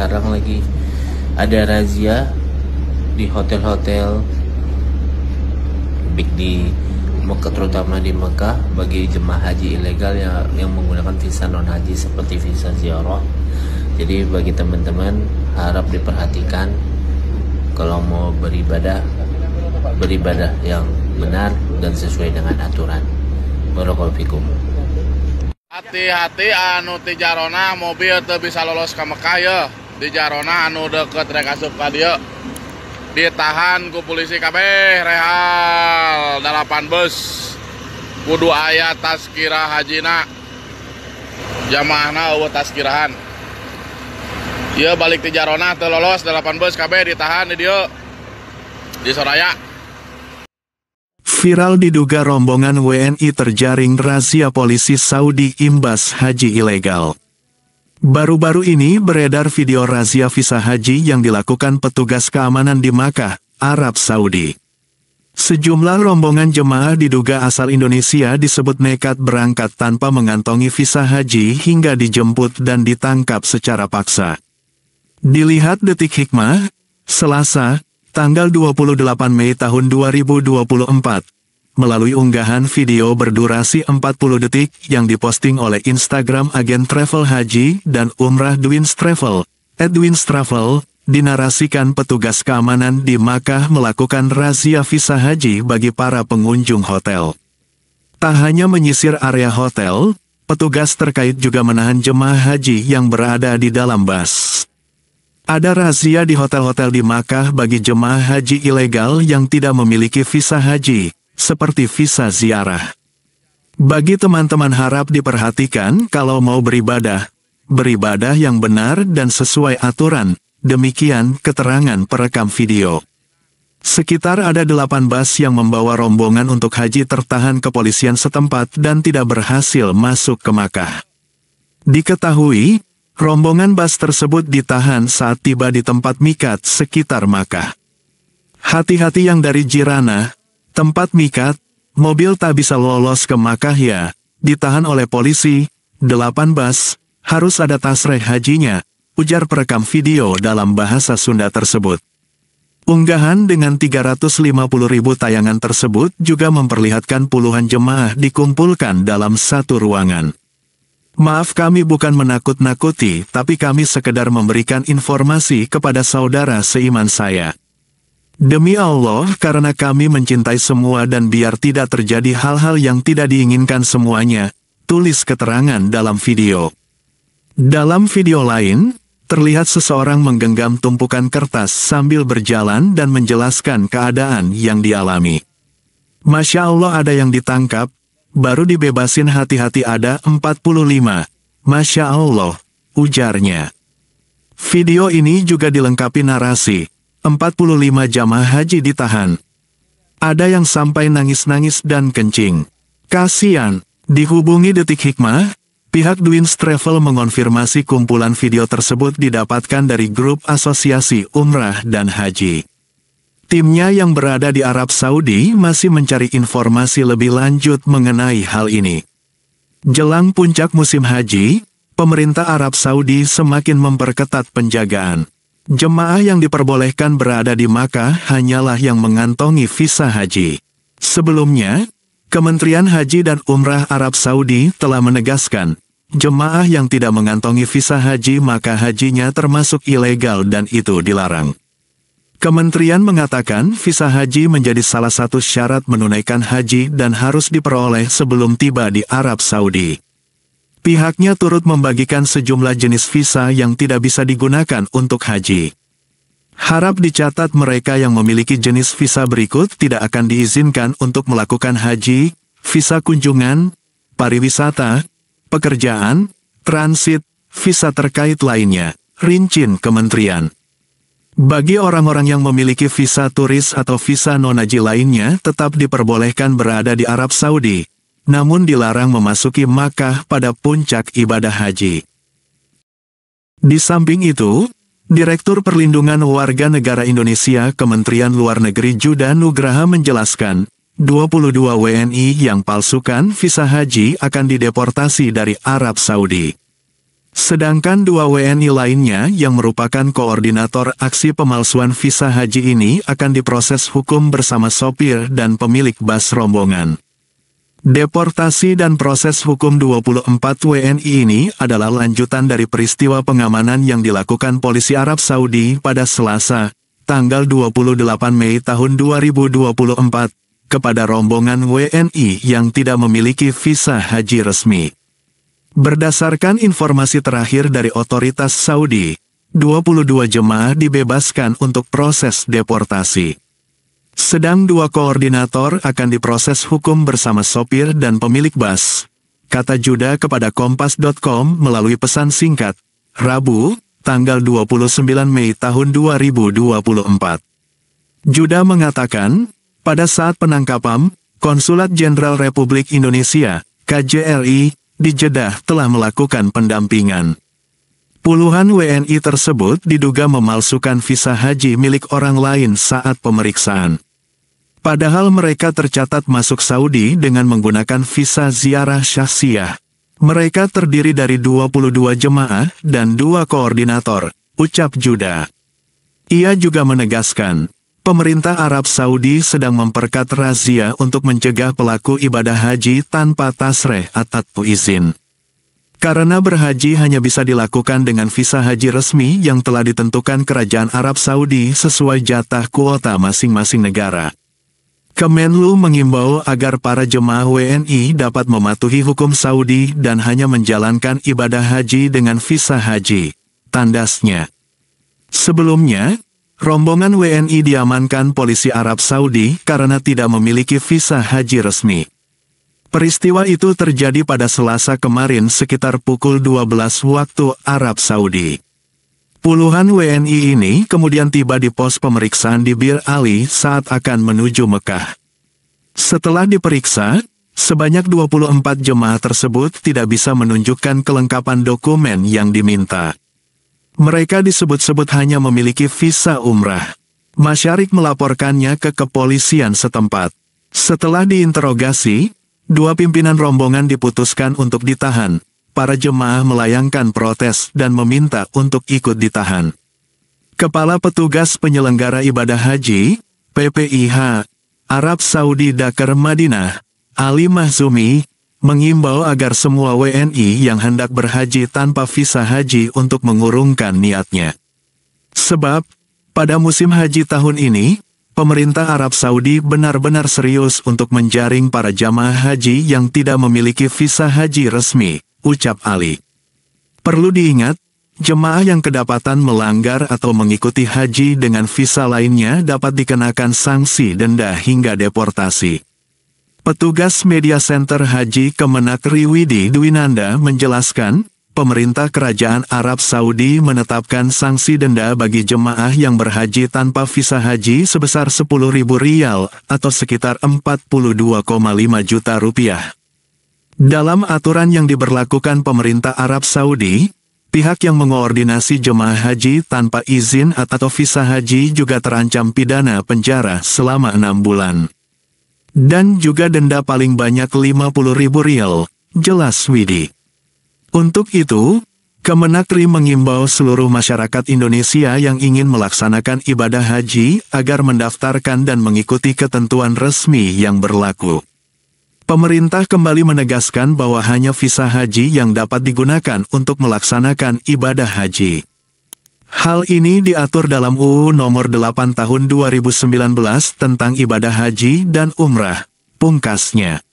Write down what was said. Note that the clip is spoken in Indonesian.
sekarang lagi ada razia di hotel-hotel big di Mekah terutama di Mekah bagi jemaah haji ilegal yang, yang menggunakan visa non haji seperti visa ziarah. Jadi bagi teman-teman harap diperhatikan kalau mau beribadah beribadah yang benar dan sesuai dengan aturan. Barakallahu Hati-hati anu tijarona mobil teu bisa lolos ke Mekah ya di Jarona anu deket rek asup ditahan ku polisi KB rehal dalapan bus kudu ayat taskirah hajina jamaahna uwa taskirahan ieu balik di Jarona telolos lolos dalapan bus KB ditahan di dia di Soraya Viral diduga rombongan WNI terjaring razia polisi Saudi imbas haji ilegal. Baru-baru ini beredar video razia visa haji yang dilakukan petugas keamanan di Makkah, Arab Saudi. Sejumlah rombongan jemaah diduga asal Indonesia disebut nekat berangkat tanpa mengantongi visa haji hingga dijemput dan ditangkap secara paksa. Dilihat detik hikmah, Selasa, tanggal 28 Mei tahun 2024, melalui unggahan video berdurasi 40 detik yang diposting oleh Instagram agen travel haji dan umrah Dwin's Travel, Edwin Travel, dinarasikan petugas keamanan di Makkah melakukan razia visa haji bagi para pengunjung hotel. Tak hanya menyisir area hotel, petugas terkait juga menahan jemaah haji yang berada di dalam bus. Ada razia di hotel-hotel di Makkah bagi jemaah haji ilegal yang tidak memiliki visa haji, seperti visa ziarah. Bagi teman-teman harap diperhatikan kalau mau beribadah, beribadah yang benar dan sesuai aturan, demikian keterangan perekam video. Sekitar ada delapan bas yang membawa rombongan untuk haji tertahan kepolisian setempat dan tidak berhasil masuk ke Makkah. Diketahui, rombongan bas tersebut ditahan saat tiba di tempat mikat sekitar Makkah. Hati-hati yang dari Jirana, tempat mikat, mobil tak bisa lolos ke Makkah ya, ditahan oleh polisi, Delapan bas, harus ada tasreh hajinya, ujar perekam video dalam bahasa Sunda tersebut. Unggahan dengan 350 ribu tayangan tersebut juga memperlihatkan puluhan jemaah dikumpulkan dalam satu ruangan. Maaf kami bukan menakut-nakuti, tapi kami sekedar memberikan informasi kepada saudara seiman saya. Demi Allah, karena kami mencintai semua dan biar tidak terjadi hal-hal yang tidak diinginkan semuanya, tulis keterangan dalam video. Dalam video lain, terlihat seseorang menggenggam tumpukan kertas sambil berjalan dan menjelaskan keadaan yang dialami. Masya Allah ada yang ditangkap, baru dibebasin hati-hati ada 45. Masya Allah, ujarnya. Video ini juga dilengkapi narasi, 45 jamaah haji ditahan. Ada yang sampai nangis-nangis dan kencing. Kasian, dihubungi Detik Hikmah, pihak Dwins Travel mengonfirmasi kumpulan video tersebut didapatkan dari grup Asosiasi Umrah dan Haji. Timnya yang berada di Arab Saudi masih mencari informasi lebih lanjut mengenai hal ini. Jelang puncak musim haji, pemerintah Arab Saudi semakin memperketat penjagaan. Jemaah yang diperbolehkan berada di Makkah hanyalah yang mengantongi visa haji. Sebelumnya, Kementerian Haji dan Umrah Arab Saudi telah menegaskan, jemaah yang tidak mengantongi visa haji maka hajinya termasuk ilegal dan itu dilarang. Kementerian mengatakan visa haji menjadi salah satu syarat menunaikan haji dan harus diperoleh sebelum tiba di Arab Saudi. Pihaknya turut membagikan sejumlah jenis visa yang tidak bisa digunakan untuk haji. Harap dicatat mereka yang memiliki jenis visa berikut tidak akan diizinkan untuk melakukan haji, visa kunjungan, pariwisata, pekerjaan, transit, visa terkait lainnya. Rincin Kementerian. Bagi orang-orang yang memiliki visa turis atau visa non-haji lainnya tetap diperbolehkan berada di Arab Saudi, namun dilarang memasuki Makkah pada puncak ibadah haji. Di samping itu, Direktur Perlindungan Warga Negara Indonesia Kementerian Luar Negeri Juda Nugraha menjelaskan, 22 WNI yang palsukan visa haji akan dideportasi dari Arab Saudi. Sedangkan dua WNI lainnya yang merupakan koordinator aksi pemalsuan visa haji ini akan diproses hukum bersama sopir dan pemilik bas rombongan. Deportasi dan proses hukum 24 WNI ini adalah lanjutan dari peristiwa pengamanan yang dilakukan polisi Arab Saudi pada Selasa, tanggal 28 Mei tahun 2024, kepada rombongan WNI yang tidak memiliki visa haji resmi. Berdasarkan informasi terakhir dari otoritas Saudi, 22 jemaah dibebaskan untuk proses deportasi. Sedang dua koordinator akan diproses hukum bersama sopir dan pemilik bus. Kata Juda kepada Kompas.com melalui pesan singkat. Rabu, tanggal 29 Mei tahun 2024. Juda mengatakan, pada saat penangkapan, Konsulat Jenderal Republik Indonesia, KJRI, di Jeddah telah melakukan pendampingan. Puluhan WNI tersebut diduga memalsukan visa haji milik orang lain saat pemeriksaan. Padahal mereka tercatat masuk Saudi dengan menggunakan visa ziarah syahsiah. Mereka terdiri dari 22 jemaah dan dua koordinator, ucap Judah. Ia juga menegaskan, pemerintah Arab Saudi sedang memperkat razia untuk mencegah pelaku ibadah haji tanpa tasreh atau izin. Karena berhaji hanya bisa dilakukan dengan visa haji resmi yang telah ditentukan Kerajaan Arab Saudi sesuai jatah kuota masing-masing negara. Kemenlu mengimbau agar para jemaah WNI dapat mematuhi hukum Saudi dan hanya menjalankan ibadah haji dengan visa haji. Tandasnya. Sebelumnya, rombongan WNI diamankan polisi Arab Saudi karena tidak memiliki visa haji resmi. Peristiwa itu terjadi pada Selasa kemarin sekitar pukul 12 waktu Arab Saudi. Puluhan WNI ini kemudian tiba di pos pemeriksaan di Bir Ali saat akan menuju Mekah. Setelah diperiksa, sebanyak 24 jemaah tersebut tidak bisa menunjukkan kelengkapan dokumen yang diminta. Mereka disebut-sebut hanya memiliki visa umrah. Masyarik melaporkannya ke kepolisian setempat. Setelah diinterogasi, Dua pimpinan rombongan diputuskan untuk ditahan. Para jemaah melayangkan protes dan meminta untuk ikut ditahan. Kepala Petugas Penyelenggara Ibadah Haji, PPIH, Arab Saudi Dakar Madinah, Ali Mahzumi, mengimbau agar semua WNI yang hendak berhaji tanpa visa haji untuk mengurungkan niatnya. Sebab, pada musim haji tahun ini, pemerintah Arab Saudi benar-benar serius untuk menjaring para jamaah haji yang tidak memiliki visa haji resmi, ucap Ali. Perlu diingat, jemaah yang kedapatan melanggar atau mengikuti haji dengan visa lainnya dapat dikenakan sanksi denda hingga deportasi. Petugas Media Center Haji Kemenak Riwidi Dwinanda menjelaskan, pemerintah kerajaan Arab Saudi menetapkan sanksi denda bagi jemaah yang berhaji tanpa visa haji sebesar 10.000 rial atau sekitar 42,5 juta rupiah. Dalam aturan yang diberlakukan pemerintah Arab Saudi, pihak yang mengoordinasi jemaah haji tanpa izin atau visa haji juga terancam pidana penjara selama enam bulan. Dan juga denda paling banyak 50.000 rial, jelas Widi. Untuk itu, Kemenagri mengimbau seluruh masyarakat Indonesia yang ingin melaksanakan ibadah haji agar mendaftarkan dan mengikuti ketentuan resmi yang berlaku. Pemerintah kembali menegaskan bahwa hanya visa haji yang dapat digunakan untuk melaksanakan ibadah haji. Hal ini diatur dalam UU Nomor 8 Tahun 2019 tentang ibadah haji dan umrah, pungkasnya.